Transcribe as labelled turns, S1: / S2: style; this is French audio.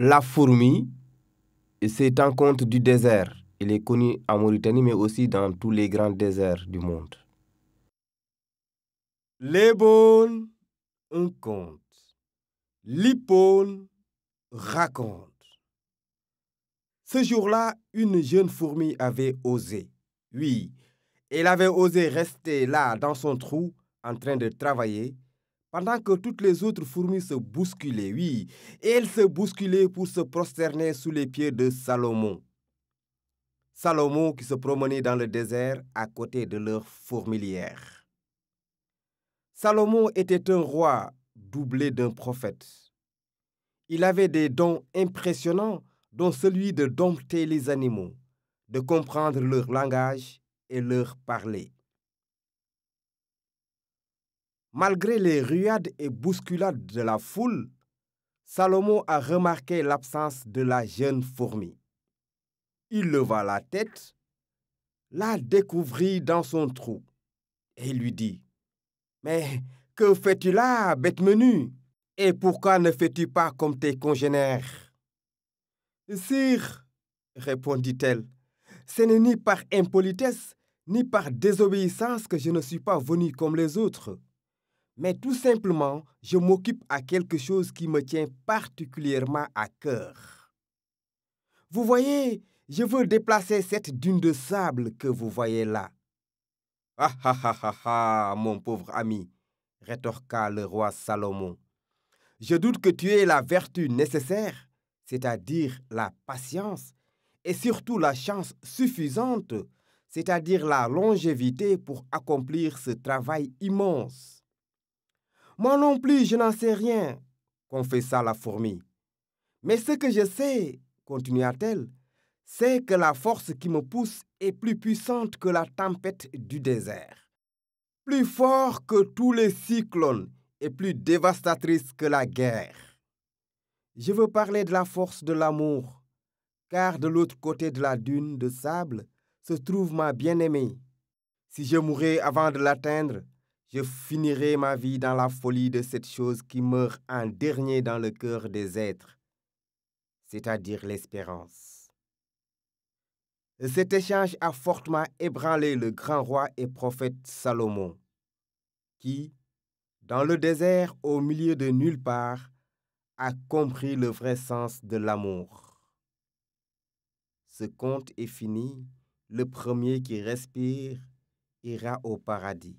S1: La fourmi, c'est un conte du désert. Il est connu en Mauritanie, mais aussi dans tous les grands déserts du monde. bonnes un conte. L'hippone raconte. Ce jour-là, une jeune fourmi avait osé. Oui, elle avait osé rester là dans son trou en train de travailler pendant que toutes les autres fourmis se bousculaient, oui, et elles se bousculaient pour se prosterner sous les pieds de Salomon. Salomon qui se promenait dans le désert à côté de leur fourmilière. Salomon était un roi doublé d'un prophète. Il avait des dons impressionnants, dont celui de dompter les animaux, de comprendre leur langage et leur parler. Malgré les ruades et bousculades de la foule, Salomon a remarqué l'absence de la jeune fourmi. Il leva la tête, la découvrit dans son trou et lui dit Mais que fais-tu là, bête menue Et pourquoi ne fais-tu pas comme tes congénères Sire, répondit-elle, ce n'est ni par impolitesse ni par désobéissance que je ne suis pas venue comme les autres mais tout simplement, je m'occupe à quelque chose qui me tient particulièrement à cœur. Vous voyez, je veux déplacer cette dune de sable que vous voyez là. Ah ah ah ah ah, mon pauvre ami, rétorqua le roi Salomon. Je doute que tu aies la vertu nécessaire, c'est-à-dire la patience, et surtout la chance suffisante, c'est-à-dire la longévité pour accomplir ce travail immense. Moi non plus, je n'en sais rien, confessa la fourmi. Mais ce que je sais, continua-t-elle, c'est que la force qui me pousse est plus puissante que la tempête du désert, plus fort que tous les cyclones et plus dévastatrice que la guerre. Je veux parler de la force de l'amour, car de l'autre côté de la dune de sable se trouve ma bien-aimée. Si je mourais avant de l'atteindre, je finirai ma vie dans la folie de cette chose qui meurt en dernier dans le cœur des êtres, c'est-à-dire l'espérance. Cet échange a fortement ébranlé le grand roi et prophète Salomon, qui, dans le désert au milieu de nulle part, a compris le vrai sens de l'amour. Ce conte est fini, le premier qui respire ira au paradis.